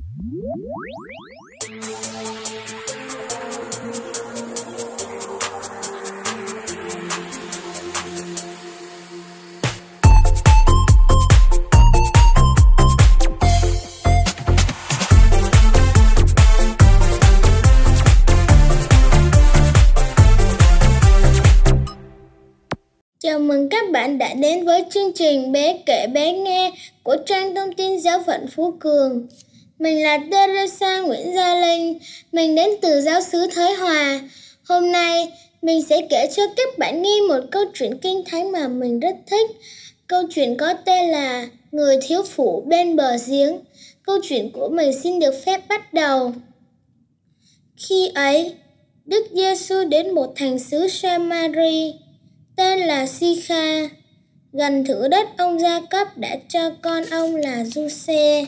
Chào mừng các bạn đã đến với chương trình Bé kể bé nghe của trang thông tin giáo phận Phú Cường. Mình là Teresa Nguyễn Gia Linh, mình đến từ giáo xứ Thới Hòa. Hôm nay, mình sẽ kể cho các bạn nghe một câu chuyện kinh thánh mà mình rất thích. Câu chuyện có tên là Người thiếu phụ bên bờ giếng. Câu chuyện của mình xin được phép bắt đầu. Khi ấy, Đức Giêsu đến một thành xứ Samari tên là Sikha, gần thửa đất ông Gia Cấp đã cho con ông là Giuse.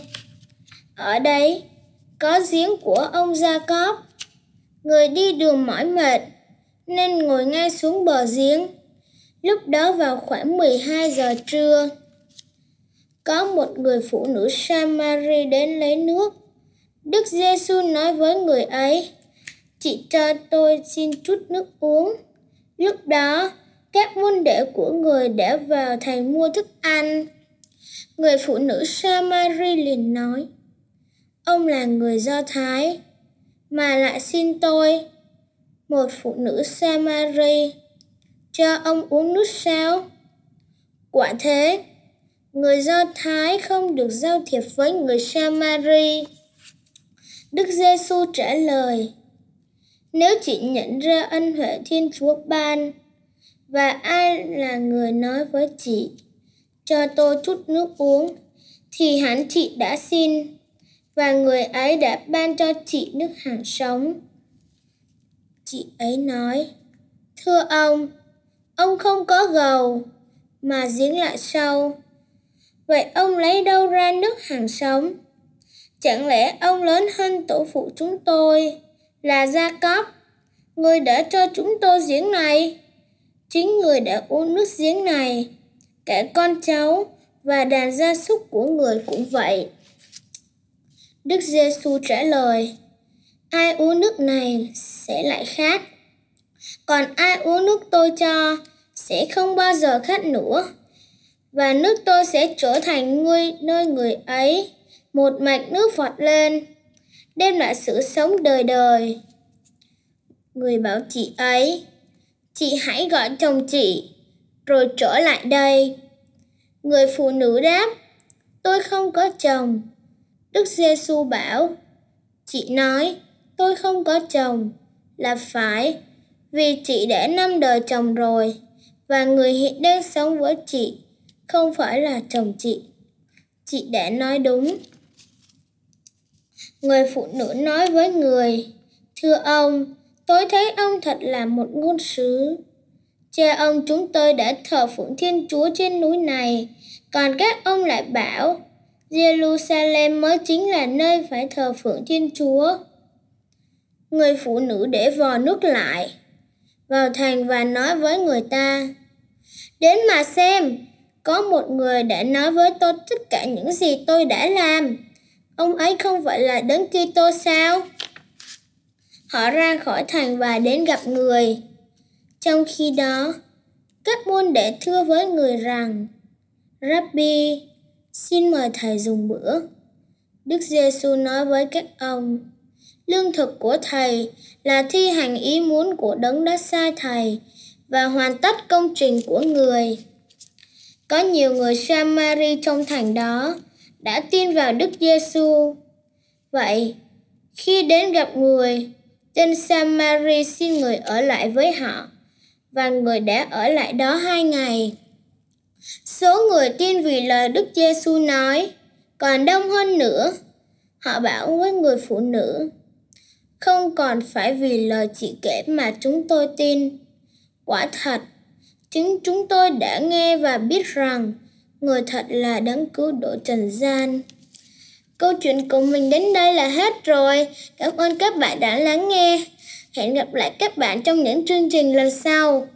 Ở đây có giếng của ông Gia Cóp. Người đi đường mỏi mệt nên ngồi ngay xuống bờ giếng. Lúc đó vào khoảng 12 giờ trưa, có một người phụ nữ Samari đến lấy nước. Đức Giêsu nói với người ấy: "Chị cho tôi xin chút nước uống." Lúc đó, các môn đệ của người đã vào thành mua thức ăn. Người phụ nữ Samari liền nói: Ông là người Do Thái, mà lại xin tôi, một phụ nữ Samari, cho ông uống nước sao? Quả thế, người Do Thái không được giao thiệp với người Samari. Đức Giêsu trả lời, nếu chị nhận ra ân huệ Thiên Chúa ban, và ai là người nói với chị, cho tôi chút nước uống, thì hắn chị đã xin và người ấy đã ban cho chị nước hàng sống. Chị ấy nói, Thưa ông, ông không có gầu, mà giếng lại sâu. Vậy ông lấy đâu ra nước hàng sống? Chẳng lẽ ông lớn hơn tổ phụ chúng tôi là Gia Cóp, người đã cho chúng tôi giếng này? Chính người đã uống nước giếng này, cả con cháu và đàn gia súc của người cũng vậy. Đức Giêsu trả lời, ai uống nước này sẽ lại khát, còn ai uống nước tôi cho sẽ không bao giờ khát nữa. Và nước tôi sẽ trở thành ngươi nơi người ấy, một mạch nước vọt lên, đem lại sự sống đời đời. Người bảo chị ấy, chị hãy gọi chồng chị, rồi trở lại đây. Người phụ nữ đáp, tôi không có chồng Đức Giêsu bảo, chị nói, tôi không có chồng, là phải, vì chị đã năm đời chồng rồi, và người hiện đang sống với chị không phải là chồng chị. Chị đã nói đúng. Người phụ nữ nói với người, thưa ông, tôi thấy ông thật là một ngôn sứ. Cha ông chúng tôi đã thờ phượng Thiên Chúa trên núi này, còn các ông lại bảo Jerusalem mới chính là nơi phải thờ phượng Thiên Chúa. Người phụ nữ để vò nước lại, vào thành và nói với người ta, Đến mà xem, có một người đã nói với tôi tất cả những gì tôi đã làm. Ông ấy không phải là Đấng Kitô sao? Họ ra khỏi thành và đến gặp người. Trong khi đó, các môn đệ thưa với người rằng, Rabbi, Xin mời thầy dùng bữa. Đức Giêsu nói với các ông, lương thực của thầy là thi hành ý muốn của đấng đã sai thầy và hoàn tất công trình của người. Có nhiều người Samari trong thành đó đã tin vào Đức Giêsu. Vậy, khi đến gặp người, tên Samari xin người ở lại với họ và người đã ở lại đó hai ngày. Số người tin vì lời Đức Giêsu nói còn đông hơn nữa. Họ bảo với người phụ nữ, không còn phải vì lời chị kể mà chúng tôi tin. Quả thật, chính chúng tôi đã nghe và biết rằng người thật là đấng cứu độ trần gian. Câu chuyện của mình đến đây là hết rồi. Cảm ơn các bạn đã lắng nghe. Hẹn gặp lại các bạn trong những chương trình lần sau.